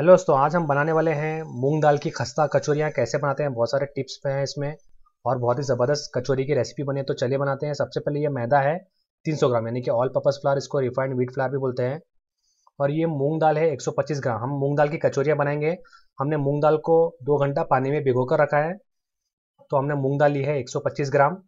Hello दोस्तों आज हम बनाने वाले हैं मूंग दाल की खस्ता कचौरियाँ कैसे बनाते हैं बहुत सारे टिप्स हैं इसमें और बहुत ही ज़बरदस्त कचौरी की रेसिपी बनी है तो चलिए बनाते हैं सबसे पहले ये मैदा है 300 ग्राम यानी कि ऑल पर्पज़ फ्लावर इसको रिफाइंड व्हीट फ्लार भी बोलते हैं और ये मूंग दाल है एक ग्राम हम मूंग दाल की कचौरियाँ बनाएंगे हमने मूंग दाल को दो घंटा पानी में भिगो कर रखा है तो हमने मूंग दाल ली है एक ग्राम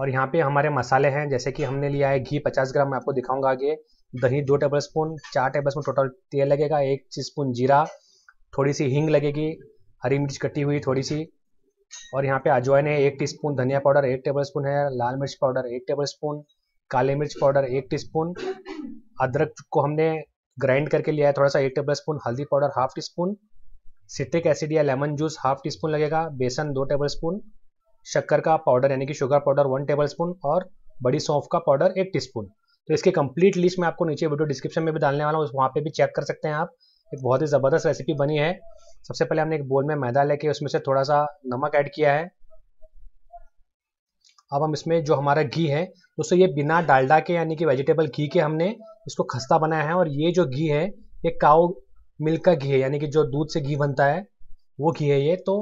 और यहाँ पे हमारे मसाले हैं जैसे कि हमने लिया है घी 50 ग्राम मैं आपको दिखाऊंगा आगे दही दो टेबल स्पून चार टेबल स्पून टोटल तेल लगेगा एक टी स्पून जीरा थोड़ी सी हींग लगेगी हरी मिर्च कटी हुई थोड़ी सी और यहाँ पे अजवाइन है एक टीस्पून धनिया पाउडर एक टेबल स्पून है लाल मिर्च पाउडर एक टेबल स्पून काली मिर्च पाउडर एक टीस्पून अदरक को हमने ग्राइंड करके लिया है थोड़ा सा एक टेबल स्पून हल्दी powder half teaspoon citric acid या lemon juice half teaspoon लगेगा बेसन दो टेबल स्पून शक्कर का पाउडर यानी कि sugar powder one tablespoon और बड़ी सौंफ का पाउडर एक स्पून तो इसके कंप्लीट लिस्ट मैं आपको नीचे वीडियो डिस्क्रिप्शन में भी डालने वाला हूँ वहाँ पे भी चेक कर सकते हैं आप एक बहुत ही ज़बरदस्त रेसिपी बनी है सबसे पहले हमने एक बोल में मैदा लेके उसमें से थोड़ा सा नमक ऐड किया है अब हम इसमें जो हमारा घी है दोस्तों ये बिना डालडा के यानी कि वेजिटेबल घी के हमने इसको खस्ता बनाया है और ये जो घी है ये काउ मिल्क का घी है यानी कि जो दूध से घी बनता है वो घी है ये तो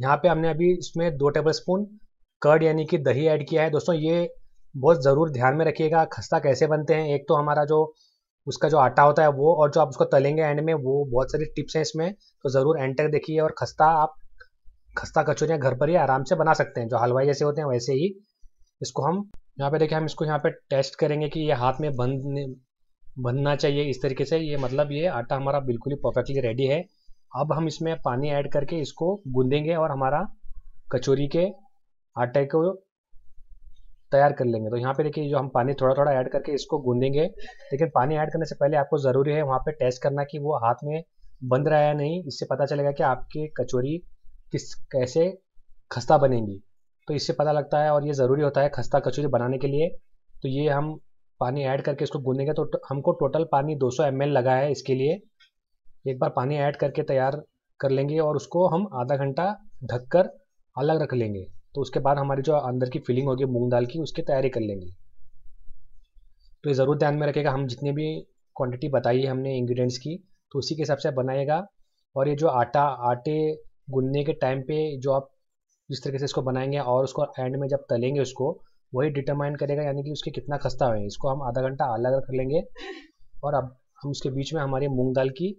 यहाँ पे हमने अभी इसमें दो टेबल स्पून कर्ड यानी कि दही ऐड किया है दोस्तों ये बहुत ज़रूर ध्यान में रखिएगा खस्ता कैसे बनते हैं एक तो हमारा जो उसका जो आटा होता है वो और जो आप उसको तलेंगे एंड में वो बहुत सारी टिप्स हैं इसमें तो ज़रूर एंड तक देखिए और खस्ता आप खस्ता कचौरियाँ घर पर ही आराम से बना सकते हैं जो हलवाई जैसे होते हैं वैसे ही इसको हम यहाँ पे देखिए हम इसको यहाँ पे टेस्ट करेंगे कि ये हाथ में बंद बनना चाहिए इस तरीके से ये मतलब ये आटा हमारा बिल्कुल ही परफेक्टली रेडी है अब हम इसमें पानी ऐड करके इसको गूंदेंगे और हमारा कचौरी के आटे को तैयार कर लेंगे तो यहाँ पे देखिए जो हम पानी थोड़ा थोड़ा ऐड करके इसको गूंदेंगे लेकिन पानी ऐड करने से पहले आपको ज़रूरी है वहाँ पे टेस्ट करना कि वो हाथ में बंद रहा है नहीं इससे पता चलेगा कि आपकी कचौरी किस कैसे खस्ता बनेंगी तो इससे पता लगता है और ये ज़रूरी होता है खस्ता कचौरी बनाने के लिए तो ये हम पानी ऐड करके इसको गूंदेंगे तो हमको टोटल पानी दो सौ लगा है इसके लिए एक बार पानी ऐड करके तैयार कर लेंगे और उसको हम आधा घंटा ढककर अलग रख लेंगे तो उसके बाद हमारी जो अंदर की फिलिंग होगी मूंग दाल की उसकी तैयारी कर लेंगे तो ये ज़रूर ध्यान में रखेगा हम जितने भी क्वांटिटी बताई है हमने इंग्रेडिएंट्स की तो उसी के हिसाब से बनाएगा और ये जो आटा आटे गूंदने के टाइम पे जो आप जिस तरीके से इसको बनाएंगे और उसको एंड में जब तलेंगे उसको वही डिटरमाइन करेगा यानी कि उसके कितना खस्ता हुए इसको हम आधा घंटा अलग रख लेंगे और अब हम उसके बीच में हमारी मूँग दाल की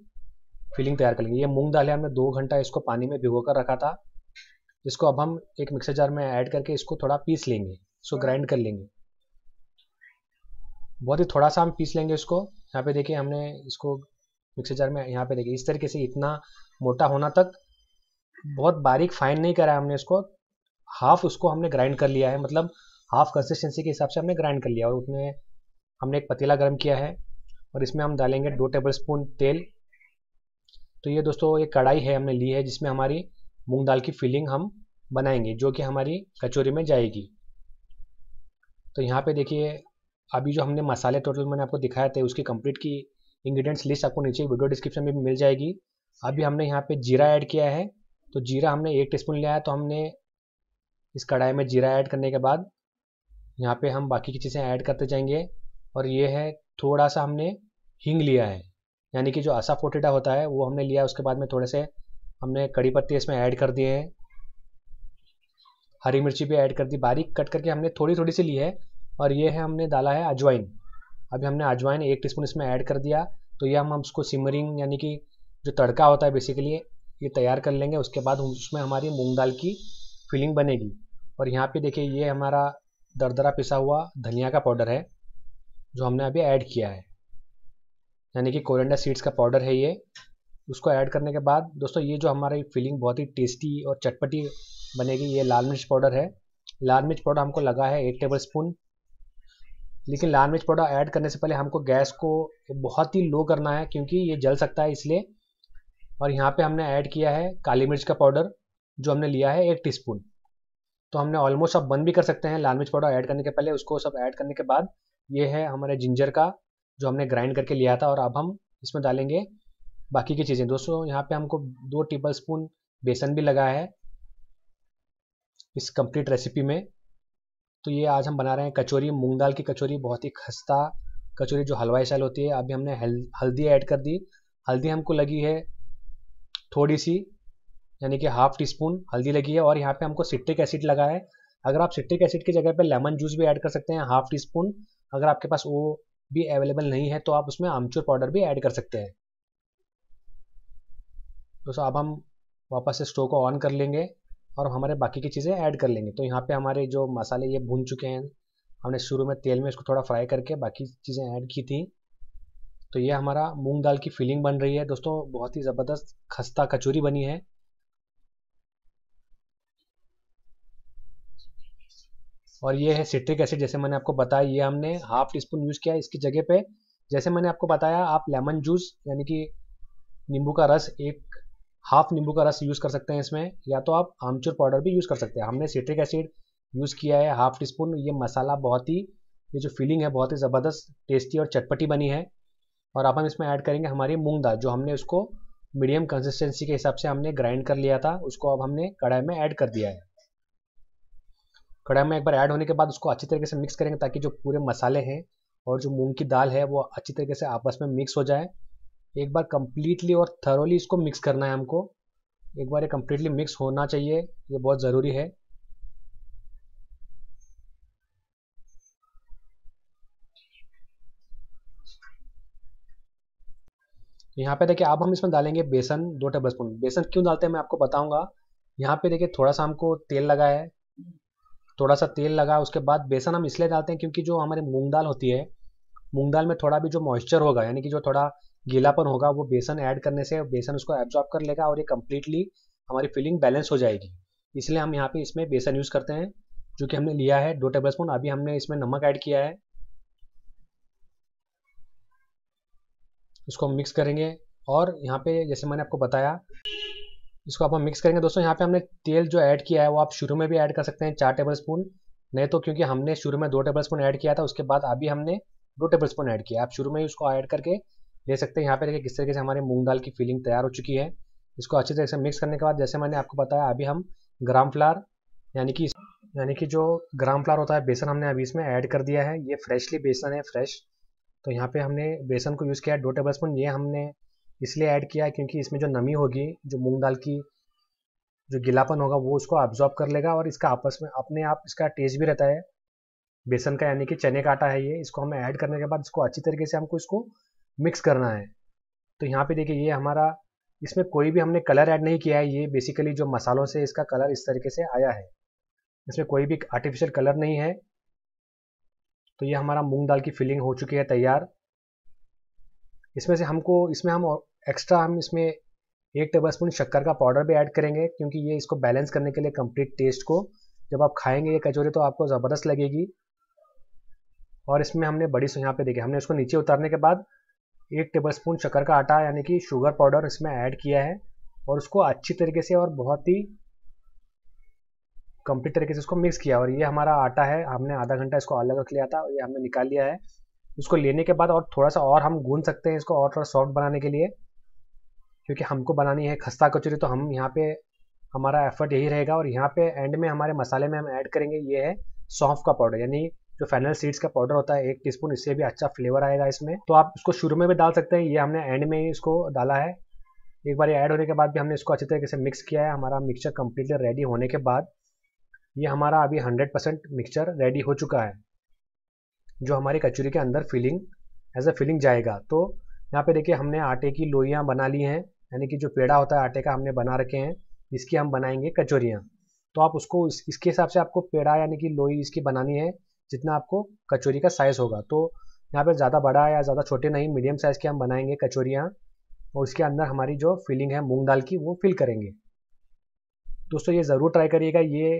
फिलिंग तैयार कर लेंगे ये मूंग दाल है हमने दो घंटा इसको पानी में भिगो कर रखा था जिसको अब हम एक मिक्सर जार में ऐड करके इसको थोड़ा पीस लेंगे इसको हाँ। ग्राइंड कर लेंगे बहुत ही थोड़ा सा हम पीस लेंगे इसको यहाँ पे देखिए हमने इसको मिक्सर जार में यहाँ पे देखिए इस तरीके से इतना मोटा होना तक बहुत बारीक फाइन नहीं करा है हमने इसको हाफ उसको हमने ग्राइंड कर लिया है मतलब हाफ कंसिस्टेंसी के हिसाब से हमने ग्राइंड कर लिया और उसमें हमने एक पतीला गर्म किया है और इसमें हम डालेंगे दो टेबल स्पून तेल तो ये दोस्तों ये कढ़ाई है हमने ली है जिसमें हमारी मूंग दाल की फिलिंग हम बनाएंगे जो कि हमारी कचौरी में जाएगी तो यहाँ पे देखिए अभी जो हमने मसाले टोटल मैंने आपको दिखाया था उसकी कंप्लीट की इंग्रेडिएंट्स लिस्ट आपको नीचे वीडियो डिस्क्रिप्शन में भी मिल जाएगी अभी हमने यहाँ पे जीरा ऐड किया है तो जीरा हमने एक टी लिया है तो हमने इस कढ़ाई में जीरा ऐड करने के बाद यहाँ पर हम बाकी की चीज़ें ऐड करते जाएंगे और ये है थोड़ा सा हमने हींग लिया है यानी कि जो आसा फोटेटा होता है वो हमने लिया उसके बाद में थोड़े से हमने कड़ी पत्ती इसमें ऐड कर दिए हैं हरी मिर्ची भी ऐड कर दी बारीक कट करके हमने थोड़ी थोड़ी सी ली है और ये है हमने डाला है अजवाइन अभी हमने अजवाइन एक टीस्पून इसमें ऐड कर दिया तो ये हम उसको सिमरिंग यानी कि जो तड़का होता है बेसिकली ये तैयार कर लेंगे उसके बाद उसमें हमारी मूंग दाल की फिलिंग बनेगी और यहाँ पे देखिए ये हमारा दरदरा पिसा हुआ धनिया का पाउडर है जो हमने अभी ऐड किया है यानी कि कोरेंडा सीड्स का पाउडर है ये उसको ऐड करने के बाद दोस्तों ये जो हमारी फीलिंग बहुत ही टेस्टी और चटपटी बनेगी ये लाल मिर्च पाउडर है लाल मिर्च पाउडर हमको लगा है एक टेबल स्पून लेकिन लाल मिर्च पाउडर ऐड करने से पहले हमको गैस को बहुत ही लो करना है क्योंकि ये जल सकता है इसलिए और यहाँ पे हमने ऐड किया है काली मिर्च का पाउडर जो हमने लिया है एक टीस्पून तो हमने ऑलमोस्ट अब बंद भी कर सकते हैं लाल मिर्च पाउडर ऐड करने के पहले उसको सब ऐड करने के बाद ये है हमारे जिंजर का जो हमने ग्राइंड करके लिया था और अब हम इसमें डालेंगे बाकी की चीज़ें दोस्तों यहाँ पे हमको दो टेबल स्पून बेसन भी लगाया है इस कंप्लीट रेसिपी में तो ये आज हम बना रहे हैं कचौरी मूंग दाल की कचौरी बहुत ही खस्ता कचौरी जो हलवाई स्टाइल होती है अभी हमने हल, हल्दी ऐड कर दी हल्दी हमको लगी है थोड़ी सी यानी कि हाफ टी स्पून हल्दी लगी है और यहाँ पे हमको सिट्रिक एसिड लगा है अगर आप सिट्रिक एसिड की जगह पे लेमन जूस भी ऐड कर सकते हैं हाफ टी स्पून अगर आपके पास वो भी अवेलेबल नहीं है तो आप उसमें आमचूर पाउडर भी ऐड कर सकते हैं दोस्तों अब हम वापस से स्टोव को ऑन कर लेंगे और हमारे बाकी की चीज़ें ऐड कर लेंगे तो यहाँ पे हमारे जो मसाले ये भून चुके हैं हमने शुरू में तेल में इसको थोड़ा फ्राई करके बाकी चीज़ें ऐड की थी तो ये हमारा मूंग दाल की फीलिंग बन रही है दोस्तों बहुत ही ज़बरदस्त खस्ता कचोरी बनी है और ये है सिट्रिक एसिड जैसे मैंने आपको बताया ये हमने हाफ टी स्पून यूज़ किया इसकी जगह पर जैसे मैंने आपको बताया आप लेमन जूस यानी कि नींबू का रस एक हाफ नींबू का रस यूज़ कर सकते हैं इसमें या तो आप आमचूर पाउडर भी यूज़ कर सकते हैं हमने सिट्रिक एसिड यूज़ किया है हाफ टी स्पून ये मसाला बहुत ही ये जो फीलिंग है बहुत ही ज़बरदस्त टेस्टी और चटपटी बनी है और अब हम इसमें ऐड करेंगे हमारी मूंग दाल जो हमने उसको मीडियम कंसिस्टेंसी के हिसाब से हमने ग्राइंड कर लिया था उसको अब हमने कढ़ाई में ऐड कर दिया है कढ़ाई में एक बार ऐड होने के बाद उसको अच्छी तरीके से मिक्स करेंगे ताकि जो पूरे मसाले हैं और जो मूंग की दाल है वो अच्छी तरीके से आपस में मिक्स हो जाए एक बार कम्प्लीटली और थरोली इसको मिक्स करना है हमको एक बार ये कम्प्लीटली मिक्स होना चाहिए ये बहुत ज़रूरी है यहाँ पे देखिए अब हम इसमें डालेंगे बेसन दो टेबल स्पून बेसन क्यों डालते हैं मैं आपको बताऊंगा यहाँ पे देखिए थोड़ा सा हमको तेल लगा है थोड़ा सा तेल लगा उसके बाद बेसन हम इसलिए डालते हैं क्योंकि जो हमारे मूंग दाल होती है मूंग दाल में थोड़ा भी जो मॉइस्चर होगा यानी कि जो थोड़ा गीलापन होगा वो बेसन ऐड करने से बेसन उसको एब्जॉर्ब कर लेगा और ये कम्प्लीटली हमारी फिलिंग बैलेंस हो जाएगी इसलिए हम यहाँ पे इसमें बेसन यूज़ करते हैं जो कि हमने लिया है दो टेबल स्पून अभी हमने इसमें नमक ऐड किया है इसको हम मिक्स करेंगे और यहाँ पे जैसे मैंने आपको बताया इसको आप हम मिक्स करेंगे दोस्तों यहाँ पे हमने तेल जो ऐड किया है वो आप शुरू में भी ऐड कर सकते हैं चार टेबल स्पून नहीं तो क्योंकि हमने शुरू में दो टेबल स्पून ऐड किया था उसके बाद अभी हमने दो टेबल स्पून ऐड किया आप शुरू में ही उसको ऐड करके ले सकते हैं यहाँ पे देखिए किस तरीके से हमारे मूंग दाल की फीलिंग तैयार हो चुकी है इसको अच्छी तरीके से मिक्स करने के बाद जैसे मैंने आपको बताया अभी हम ग्राम फ्लार यानी कि यानी कि जो ग्राम फ्लार होता है बेसन हमने अभी इसमें ऐड कर दिया है ये फ्रेशली बेसन है फ्रेश तो यहाँ पे हमने बेसन को यूज़ किया है दो टेबल स्पून ये हमने इसलिए ऐड किया है क्योंकि इसमें जो नमी होगी जो मूंग दाल की जो गिलापन होगा वो उसको ऑब्जॉर्ब कर लेगा और इसका आपस में अपने आप इसका टेस्ट भी रहता है बेसन का यानी कि चने का आटा है ये इसको हमें ऐड करने के बाद इसको अच्छी तरीके से हमको इसको मिक्स करना है तो यहाँ पे देखिए ये हमारा इसमें कोई भी हमने कलर ऐड नहीं किया है ये बेसिकली जो मसालों से इसका कलर इस तरीके से आया है इसमें कोई भी आर्टिफिशियल कलर नहीं है तो ये हमारा मूंग दाल की फिलिंग हो चुकी है तैयार इसमें से हमको इसमें हम एक्स्ट्रा हम इसमें एक टेबल स्पून शक्कर का पाउडर भी ऐड करेंगे क्योंकि ये इसको बैलेंस करने के लिए कंप्लीट टेस्ट को जब आप खाएंगे ये कचौरी तो आपको ज़बरदस्त लगेगी और इसमें हमने बड़ी सो यहाँ पे देखी हमने इसको नीचे उतारने के बाद एक टेबलस्पून शक्कर का आटा यानी कि शुगर पाउडर इसमें ऐड किया है और उसको अच्छी तरीके से और बहुत ही कंप्लीट तरीके से उसको मिक्स किया और ये हमारा आटा है हमने आधा घंटा इसको अलग रख लिया था ये हमने निकाल लिया है इसको लेने के बाद और थोड़ा सा और हम गूंद सकते हैं इसको और थोड़ा सॉफ्ट बनाने के लिए क्योंकि हमको बनानी है खस्ता कचौरी तो हम यहाँ पे हमारा एफर्ट यही रहेगा और यहाँ पे एंड में हमारे मसाले में हम ऐड करेंगे ये है सौंफ का पाउडर यानी जो फाइनल सीड्स का पाउडर होता है एक स्पून इससे भी अच्छा फ्लेवर आएगा इसमें तो आप इसको शुरू में भी डाल सकते हैं ये हमने एंड में ही इसको डाला है एक बार ऐड होने के बाद भी हमने इसको अच्छे तरीके से मिक्स किया है हमारा मिक्सचर कम्प्लीटली रेडी होने के बाद ये हमारा अभी 100% मिक्सचर रेडी हो चुका है जो हमारी कचौरी के अंदर फिलिंग एज अ फिलिंग जाएगा तो यहाँ पे देखिए हमने आटे की लोइयाँ बना ली हैं यानी कि जो पेड़ा होता है आटे का हमने बना रखे हैं इसकी हम बनाएंगे कचौरियाँ तो आप उसको इसके हिसाब से आपको पेड़ा यानी कि लोई इसकी बनानी है जितना आपको कचोरी का साइज़ होगा तो यहाँ पर ज़्यादा बड़ा या ज़्यादा छोटे नहीं मीडियम साइज़ के हम बनाएंगे कचौरियाँ और उसके अंदर हमारी जो फिलिंग है मूंग दाल की वो फिल करेंगे दोस्तों ये ज़रूर ट्राई करिएगा ये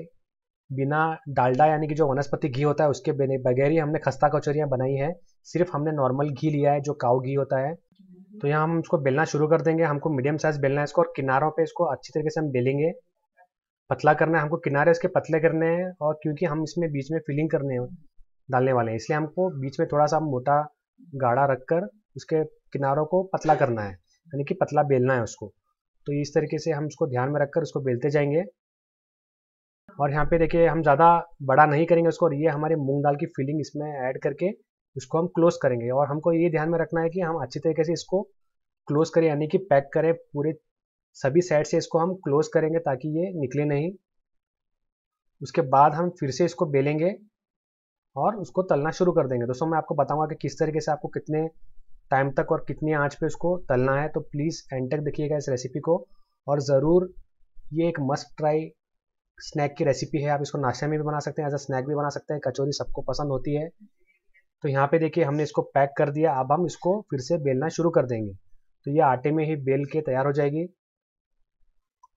बिना डालडा यानी कि जो वनस्पति घी होता है उसके बगैर ही हमने खस्ता कचौरियाँ बनाई है सिर्फ हमने नॉर्मल घी लिया है जो काउ घी होता है तो यहाँ हम इसको बेलना शुरू कर देंगे हमको मीडियम साइज़ बेलना है इसको और किनारों पे इसको अच्छी तरीके से हम बेलेंगे पतला करना है हमको किनारे इसके पतले करने हैं और क्योंकि हम इसमें बीच में फिलिंग करने डालने वाले हैं इसलिए हमको बीच में थोड़ा सा मोटा गाढ़ा रख कर उसके किनारों को पतला करना है यानी कि पतला बेलना है उसको तो इस तरीके से हम उसको ध्यान में रखकर उसको बेलते जाएंगे और यहाँ पे देखिए हम ज़्यादा बड़ा नहीं करेंगे उसको और ये हमारे मूंग दाल की फिलिंग इसमें ऐड करके उसको हम क्लोज करेंगे और हमको ये ध्यान में रखना है कि हम अच्छी तरीके से इसको क्लोज करें यानी कि पैक करें पूरे सभी साइड से इसको हम क्लोज करेंगे ताकि ये निकले नहीं उसके बाद हम फिर से इसको बेलेंगे और उसको तलना शुरू कर देंगे दोस्तों मैं आपको बताऊंगा कि किस तरीके से आपको कितने टाइम तक और कितनी आंच पे उसको तलना है तो प्लीज़ एंटर देखिएगा इस रेसिपी को और ज़रूर ये एक मस्ट ट्राई स्नैक की रेसिपी है आप इसको नाश्ते में भी बना सकते हैं एज अ स्नैक भी बना सकते हैं कचौरी सबको पसंद होती है तो यहाँ पे देखिए हमने इसको पैक कर दिया अब हम इसको फिर से बेलना शुरू कर देंगे तो ये आटे में ही बेल के तैयार हो जाएगी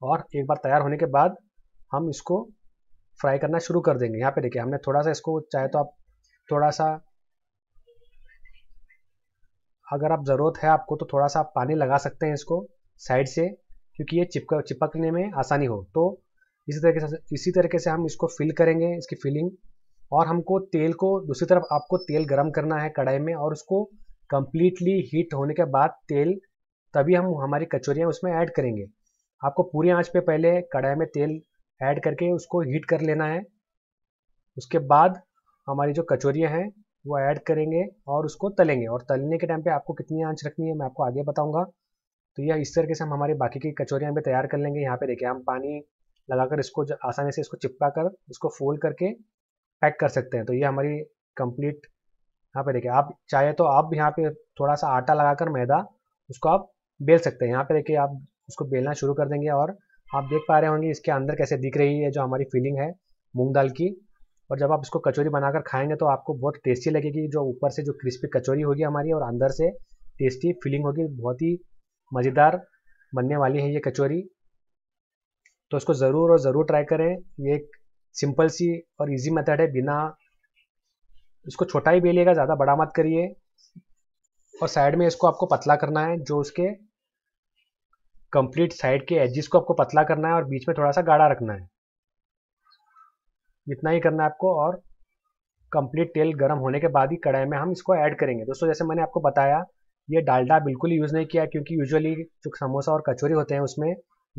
और एक बार तैयार होने के बाद हम इसको फ्राई करना शुरू कर देंगे यहाँ पे देखिए हमने थोड़ा सा इसको चाहे तो आप थोड़ा सा अगर आप ज़रूरत है आपको तो थोड़ा सा पानी लगा सकते हैं इसको साइड से क्योंकि ये चिपक चिपकने में आसानी हो तो इसी तरीके से इसी तरीके से हम इसको फिल करेंगे इसकी फिलिंग और हमको तेल को दूसरी तरफ आपको तेल गर्म करना है कढ़ाई में और उसको कम्प्लीटली हीट होने के बाद तेल तभी हम हमारी कचोरियाँ उसमें ऐड करेंगे आपको पूरी आंच पे पहले कढ़ाई में तेल ऐड करके उसको हीट कर लेना है उसके बाद हमारी जो कचौरियाँ हैं वो ऐड करेंगे और उसको तलेंगे और तलने के टाइम पे आपको कितनी आंच रखनी है मैं आपको आगे बताऊंगा तो यह इस तरीके से हम हमारी बाकी की कचौरियाँ भी तैयार कर लेंगे यहाँ पे देखिए हम पानी लगाकर इसको आसानी से इसको चिपका कर इसको फोल्ड करके पैक कर सकते हैं तो ये हमारी कंप्लीट यहाँ पे देखिए आप चाहे तो आप यहाँ पे थोड़ा सा आटा लगाकर मैदा उसको आप बेल सकते हैं यहाँ पे देखिए आप उसको बेलना शुरू कर देंगे और आप देख पा रहे होंगे इसके अंदर कैसे दिख रही है जो हमारी फीलिंग है मूंग दाल की और जब आप इसको कचौरी बनाकर खाएंगे तो आपको बहुत टेस्टी लगेगी जो ऊपर से जो क्रिस्पी कचौरी होगी हमारी और अंदर से टेस्टी फीलिंग होगी बहुत ही मज़ेदार बनने वाली है ये कचौरी तो इसको ज़रूर और ज़रूर ट्राई करें ये एक सिंपल सी और इजी मेथड है बिना इसको छोटा ही बेलिएगा ज़्यादा बड़ा मत करिए और साइड में इसको आपको पतला करना है जो उसके कंप्लीट साइड के एजिस को आपको पतला करना है और बीच में थोड़ा सा गाढ़ा रखना है इतना ही करना है आपको और कंप्लीट तेल गर्म होने के बाद ही कढ़ाई में हम इसको ऐड करेंगे दोस्तों जैसे मैंने आपको बताया ये डालडा बिल्कुल यूज़ नहीं किया क्योंकि यूजुअली जो समोसा और कचौरी होते हैं उसमें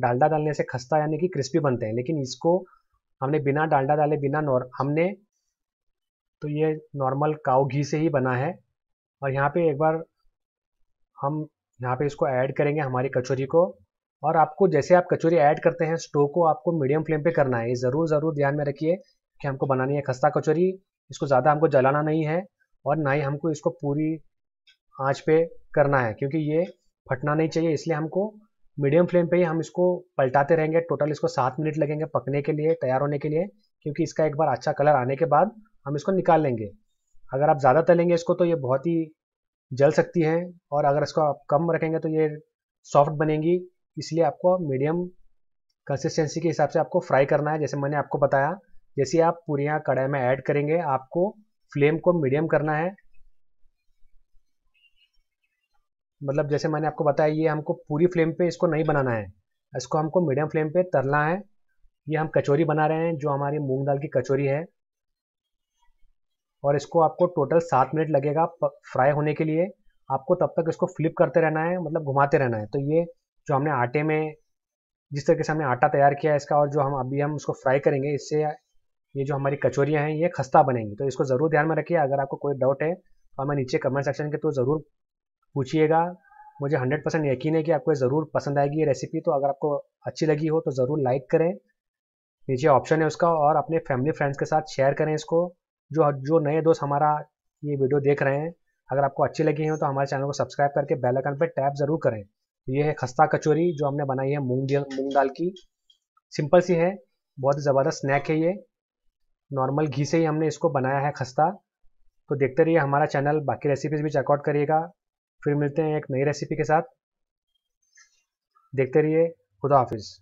डालडा डालने से खस्ता यानी कि क्रिस्पी बनते हैं लेकिन इसको हमने बिना डालडा डाले बिना नॉर हमने तो ये नॉर्मल काव घी से ही बना है और यहाँ पे एक बार हम यहाँ पे इसको ऐड करेंगे हमारी कचौरी को और आपको जैसे आप कचौरी ऐड करते हैं स्टोव को आपको मीडियम फ्लेम पे करना है ये ज़रूर ज़रूर ध्यान में रखिए कि हमको बनानी है खस्ता कचौरी इसको ज़्यादा हमको जलाना नहीं है और ना ही हमको इसको पूरी आँच पे करना है क्योंकि ये फटना नहीं चाहिए इसलिए हमको मीडियम फ्लेम पे ही हम इसको पलटाते रहेंगे टोटल इसको सात मिनट लगेंगे पकने के लिए तैयार होने के लिए क्योंकि इसका एक बार अच्छा कलर आने के बाद हम इसको निकाल लेंगे अगर आप ज़्यादा तलेंगे इसको तो ये बहुत ही जल सकती है और अगर इसको आप कम रखेंगे तो ये सॉफ्ट बनेगी इसलिए आपको मीडियम कंसिस्टेंसी के हिसाब से आपको फ्राई करना है जैसे मैंने आपको बताया जैसे आप पूरियाँ कढ़ाई में ऐड करेंगे आपको फ्लेम को मीडियम करना है मतलब जैसे मैंने आपको बताया ये हमको पूरी फ्लेम पे इसको नहीं बनाना है इसको हमको मीडियम फ्लेम पे तरना है ये हम कचौरी बना रहे हैं जो हमारी मूंग दाल की कचौरी है और इसको आपको टोटल सात मिनट लगेगा फ्राई होने के लिए आपको तब तक इसको फ्लिप करते रहना है मतलब घुमाते रहना है तो ये जो हमने आटे में जिस तरीके से हमने आटा तैयार किया है इसका और जो हम अभी हम उसको फ्राई करेंगे इससे ये जो हमारी कचौरियाँ हैं ये खस्ता बनेंगी तो इसको ज़रूर ध्यान में रखिए अगर आपको कोई डाउट है तो हमें नीचे कमेंट सेक्शन के तो ज़रूर पूछिएगा मुझे हंड्रेड परसेंट यकीन है कि आपको ज़रूर पसंद आएगी ये रेसिपी तो अगर आपको अच्छी लगी हो तो ज़रूर लाइक करें नीचे ऑप्शन है उसका और अपने फैमिली फ्रेंड्स के साथ शेयर करें इसको जो जो नए दोस्त हमारा ये वीडियो देख रहे हैं अगर आपको अच्छी लगी हैं तो हमारे चैनल को सब्सक्राइब करके बेल आइकन पर टैप ज़रूर करें तो ये है खस्ता कचौरी जो हमने बनाई है मूंग मूंग दाल की सिंपल सी है बहुत ज़बरदस्त स्नैक है ये नॉर्मल घी से ही हमने इसको बनाया है खस्ता तो देखते रहिए हमारा चैनल बाकी रेसिपीज भी चेकआउट करिएगा फिर मिलते हैं एक नई रेसिपी के साथ देखते रहिए खुदा हाफिज़